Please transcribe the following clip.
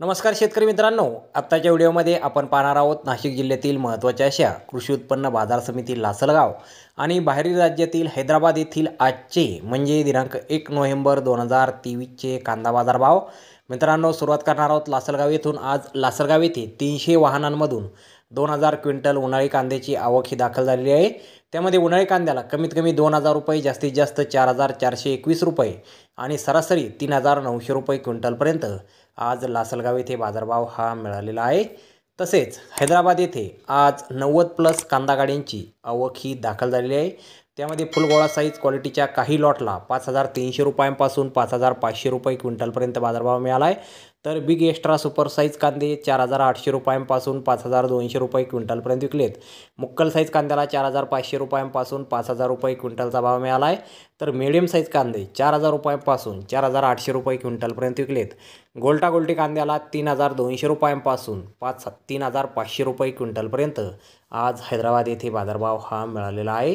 नमस्कार शेतकरी मित्रांनो आत्ताच्या व्हिडिओमध्ये आपण पाहणार आहोत नाशिक जिल्ह्यातील महत्त्वाच्या अशा कृषी उत्पन्न बाजार समिती लासलगाव आणि बाहेरील राज्यातील हैदराबाद येथील आजचे म्हणजे दिनांक एक नोव्हेंबर दोन हजार तेवीसचे कांदा बाजार भाव मित्रांनो सुरुवात करणार आहोत लासलगाव येथून आज लासलगाव येथे तीनशे वाहनांमधून दोन हजार क्विंटल उन्हाळी कांद्याची आवक ही दाखल झालेली आहे त्यामध्ये उन्हाळी कांद्याला कमीत कमी दोन हजार रुपये जास्तीत जास्त चार हजार चारशे एकवीस रुपये आणि सरासरी तीन हजार नऊशे रुपये क्विंटलपर्यंत आज लासलगाव येथे बाजारभाव हा मिळालेला आहे तसेच हैदराबाद येथे आज नव्वद प्लस कांदा गाड्यांची आवक ही दाखल झालेली आहे त्यामध्ये फुलगोळा साईज क्वालिटीच्या काही लॉटला पाच हजार तीनशे रुपयांपासून पाच हजार पाचशे रुपये क्विंटलपर्यंत बाजारभाव मिळाला आहे तर बिग एक्स्ट्रा सुपर साईज कांदे चार हजार आठशे रुपयांपासून पाच हजार दोनशे रुपये क्विंटलपर्यंत विकलेत मुक्कल साईज कांद्याला चार हजार पाचशे रुपयांपासून पाच हजार रुपये क्विंटलचा भाव मिळाला आहे तर मिडियम साईज कांदे चार हजार रुपयांपासून चार हजार आठशे रुपये क्विंटलपर्यंत विकलेत गोल्टा गोल्टी कांद्याला तीन हजार दोनशे रुपयांपासून पाच तीन हजार पाचशे रुपये क्विंटलपर्यंत आज हैदराबाद येथे बाजारभाव हा मिळालेला आहे